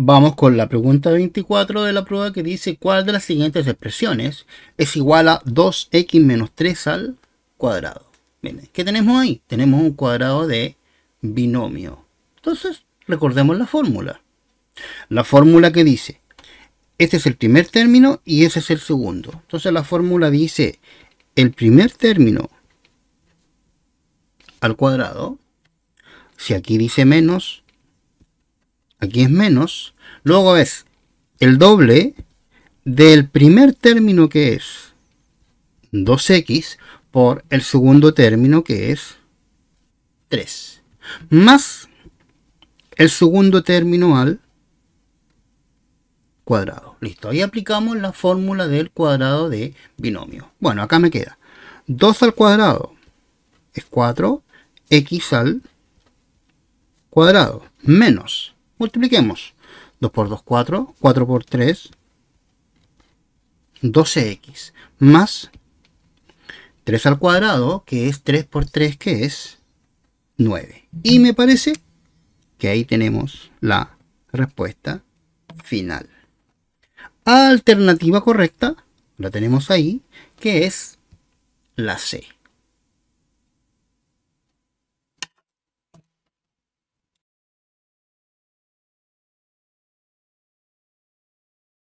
Vamos con la pregunta 24 de la prueba que dice cuál de las siguientes expresiones es igual a 2x menos 3 al cuadrado. ¿qué tenemos ahí? Tenemos un cuadrado de binomio. Entonces, recordemos la fórmula. La fórmula que dice, este es el primer término y ese es el segundo. Entonces la fórmula dice, el primer término al cuadrado, si aquí dice menos, aquí es menos, luego es el doble del primer término que es 2x por el segundo término que es 3, más el segundo término al cuadrado. Listo, ahí aplicamos la fórmula del cuadrado de binomio. Bueno, acá me queda 2 al cuadrado es 4, x al cuadrado menos multipliquemos. 2 por 2, 4. 4 por 3, 12x. Más 3 al cuadrado, que es 3 por 3, que es 9. Y me parece que ahí tenemos la respuesta final. Alternativa correcta, la tenemos ahí, que es la C.